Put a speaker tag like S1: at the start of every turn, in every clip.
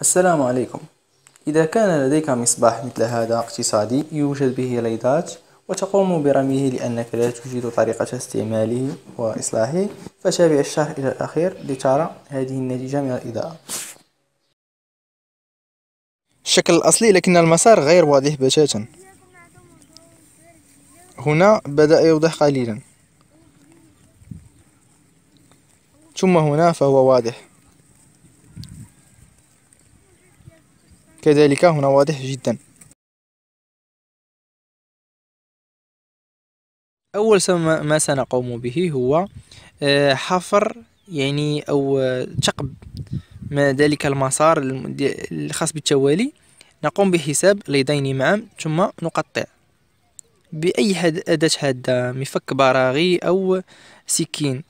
S1: السلام عليكم إذا كان لديك مصباح مثل هذا اقتصادي يوجد به ليضات وتقوم برميه لأنك لا تجد طريقة استعماله وإصلاحه فتابع الشهر إلى الأخير لترى هذه النتيجة من الإضاءة الشكل الأصلي لكن المسار غير واضح بتاتا هنا بدأ يوضح قليلا ثم هنا فهو واضح كذلك هنا واضح جدا أول ما سنقوم به هو آه، حفر يعني أو تقب آه، ما ذلك المسار الخاص بالتوالي نقوم بحساب اليدين معا ثم نقطع بأي أداة حادة مفك براغي أو سكين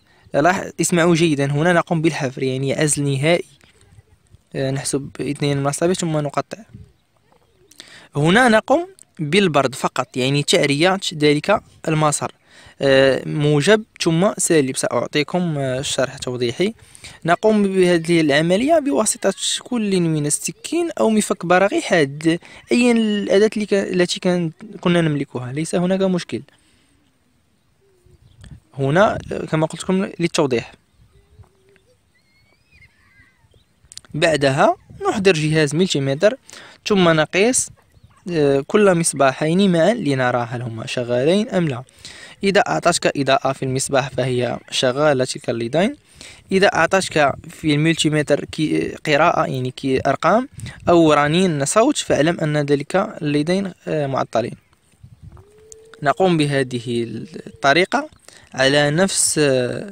S1: اسمعوا جيدا هنا نقوم بالحفر يعني عزل نهائي آه، نحسب اثنين من الاصابع ثم نقطع هنا نقوم بالبرد فقط يعني تعرية ذلك المسار آه، موجب ثم سالب سأعطيكم الشرح آه، توضيحي نقوم بهذه العملية بواسطة كل من السكين أو مفك برغي حاد أي الأداة التي كنا نملكها ليس هناك مشكل هنا كما قلت لكم للتوضيح بعدها نحضر جهاز ملتيمتر ثم نقيس آه، كل مصباحين معا لنرى هل هما شغالين أم لا إذا أعطتك إضاءة في المصباح فهي شغالة تلك الليدين إذا أعطتك في الملتيمتر قراءة يعني كي أرقام أو رنين صوت فاعلم أن ذلك الليدين آه، معطلين نقوم بهذه الطريقة على نفس آه،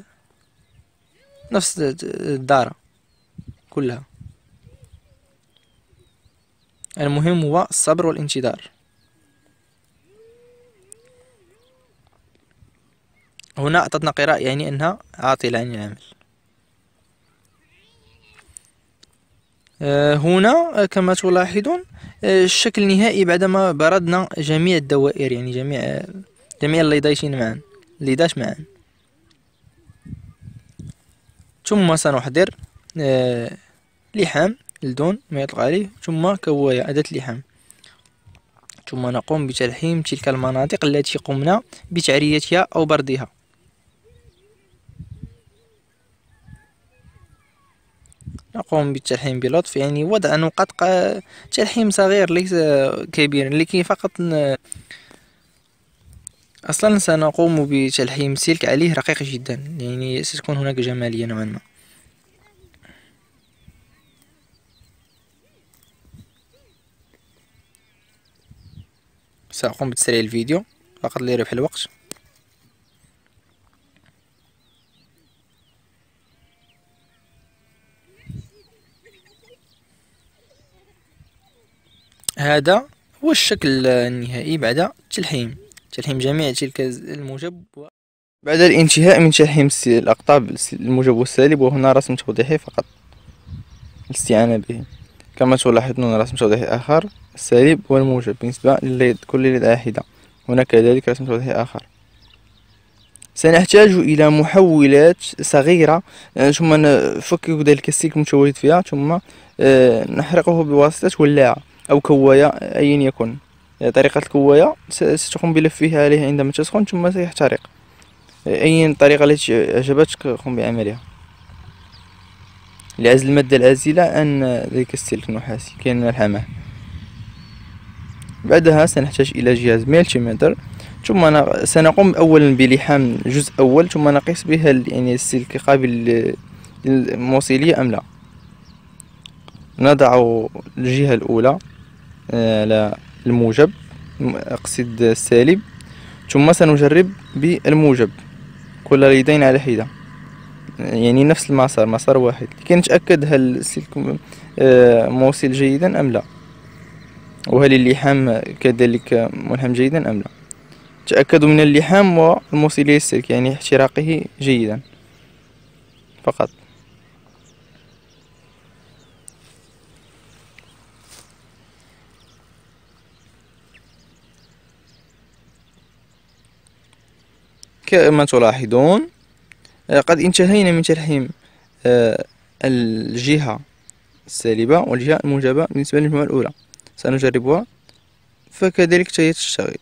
S1: نفس الدارة كلها المهم هو الصبر والانتظار هنا أعطتنا قراءة يعني أنها عاطلة عن العمل آه، هنا كما تلاحظون آه، الشكل النهائي بعدما بردنا جميع الدوائر يعني جميع آه، جميع الليضيتين معا الليضات معا ثم سنحضر لحام لدون ما يطلق عليه ثم كواية أداة لحام ثم نقوم بتلحيم تلك المناطق التي قمنا بتعريتها أو بردها نقوم بالتلحيم بلطف يعني وضع نقاط تلحيم صغير ليس كبير لكي فقط أصلا سنقوم بتلحيم سلك عليه رقيق جدا يعني ستكون هناك جمالية نوعا ما سأقوم بتسريع الفيديو فقط لربح الوقت هذا هو الشكل النهائي بعد تلحيم تلحيم جميع تلك الموجب و... بعد الانتهاء من تلحيم الأقطاب الموجب والسالب وهنا رسم توضيحي فقط الاستعانة به كما تلاحظون رسم توضيحي آخر السالب والموجب بالنسبة لكل ليد واحدة هنا كذلك رسم توضيحي آخر سنحتاج إلى محولات صغيرة يعني ثم نفكك ذلك السلك المتواجد فيها ثم آه، نحرقه بواسطة ولاعة أو كواية أيا يكن يعني طريقة الكواية ستقوم بلفها عليه عندما تسخن ثم سيحترق أي الطريقة التي أعجبتك قم بعملها لعزل المادة العازلة عن ذلك السلك النحاسي كأن الحماه بعدها سنحتاج إلى جهاز ملتيمتر ثم سنقوم أولا بلحام جزء أول ثم نقيس به يعني السلك قابل للموصلية أم لا نضع الجهة الأولى آه، على الموجب أقصد السالب ثم سنجرب بالموجب كل اليدين على حدة يعني نفس المسار مسار واحد لكي نتأكد هل السلك آه، موصل جيدا أم لا وهل اللحام كذلك ملحم جيدا أم لا تأكدوا من اللحام والموصلي السلك يعني احتراقه جيدا فقط كما تلاحظون قد انتهينا من تلحيم آه، الجهة السالبة والجهة الموجبة بالنسبة للمجموعة الأولى سنجربها فكذلك فهي تشتغل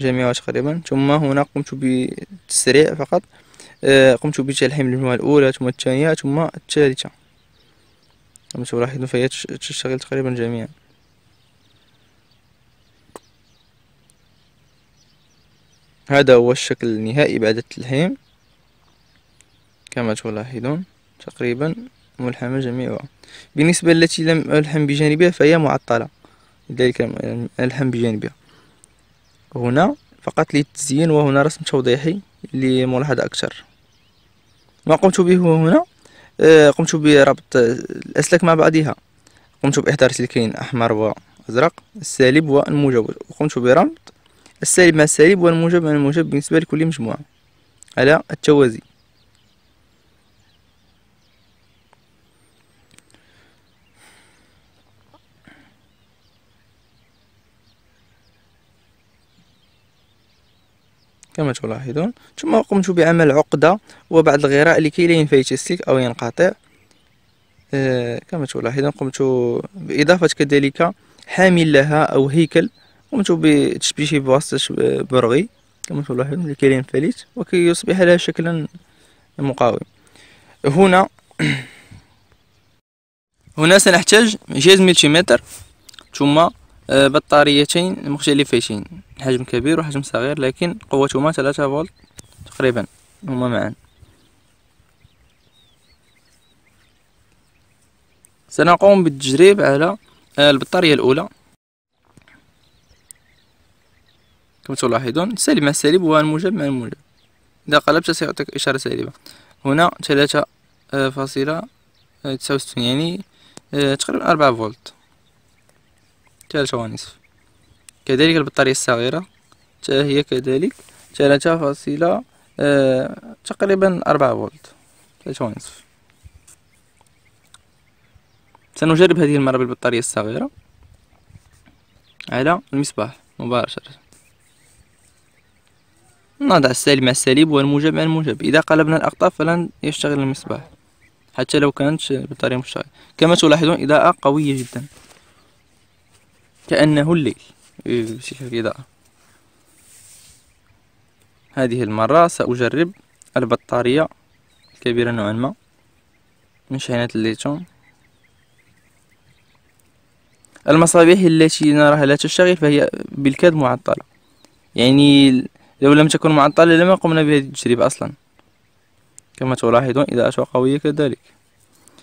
S1: جميعها تقريبا ثم هنا قمت بالتسريع فقط آه، قمت بتلحيم المجموعة الأولى ثم الثانية ثم الثالثة كما تلاحظون فهي تشتغل تقريبا جميعا هذا هو الشكل النهائي بعد التلحيم كما تلاحظون تقريبا ملحمة جميعها بالنسبة التي لم ألحم بجانبها فهي معطلة لذلك لم ألحم بجانبها هنا فقط للتزيين وهنا رسم توضيحي لملاحظة أكثر ما قمت به هنا آه، قمت بربط الأسلاك مع بعضها قمت بإحضار سلكين أحمر وأزرق السالب والموجب وقمت بربط السالب مع السالب والموجب مع الموجب بالنسبة لكل مجموعة على التوازي كما تلاحظون ثم قمت بعمل عقدة وبعض الغراء لكي لا ينفيت السلك أو ينقطع آه كما تلاحظون قمت بإضافة كذلك حامل لها أو هيكل قمت بتشبيشه بواسطة برغي كما تلاحظون لكي لا ينفلت وكي يصبح لها شكلا مقاوم هنا هنا سنحتاج جهاز ملتيمتر ثم آه، بطاريتين مختلفتين حجم كبير وحجم صغير لكن قوتهما ثلاثة فولت تقريبا هما معا سنقوم بالتجريب على آه، البطارية الأولى كما تلاحظون سالب مع السالب والموجب مع الموجب إذا قلبت سيعطيك إشارة سالبة هنا ثلاثة آه، فاصلة آه، تسعة وستين يعني تقريبا أربعة فولت ثلاثة ونصف كذلك البطارية الصغيرة هي كذلك ثلاثة فاصلة آه، تقريبا أربعة فولت ثلاثة ونصف سنجرب هذه المرة بالبطارية الصغيرة على المصباح مباشرة نضع السالب مع السالب والموجب مع الموجب إذا قلبنا الأقطاب فلن يشتغل المصباح حتى لو كانت البطارية مشتغلة كما تلاحظون إضاءة قوية جدا كأنه الليل بشكل إيه، كده هذه المرة سأجرب البطارية الكبيرة نوعا ما من شحنات الليتون المصابيح التي نراها لا تشتغل فهي بالكاد معطلة يعني لو لم تكن معطلة لما قمنا بهذه التجربة أصلا كما تلاحظون إضاءتها قوية كذلك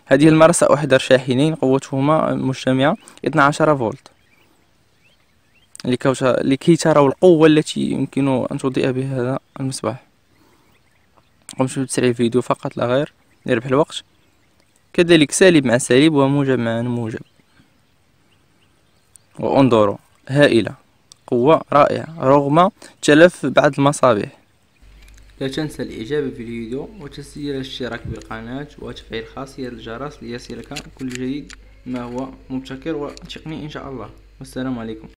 S1: هذه المرة سأحضر شاحنين قوتهما مجتمعة 12 فولت لكي تروا القوة التي يمكن أن تضيء بها هذا المصباح قمت بتسريع الفيديو فقط لا غير لربح الوقت كذلك سالب مع سالب وموجب مع موجب وانظروا هائلة قوة رائعة رغم تلف بعض المصابيح لا تنسى الاعجاب بالفيديو وتسجيل الاشتراك بالقناة وتفعيل خاصية الجرس ليصلك كل جديد ما هو مبتكر وتقني ان شاء الله والسلام عليكم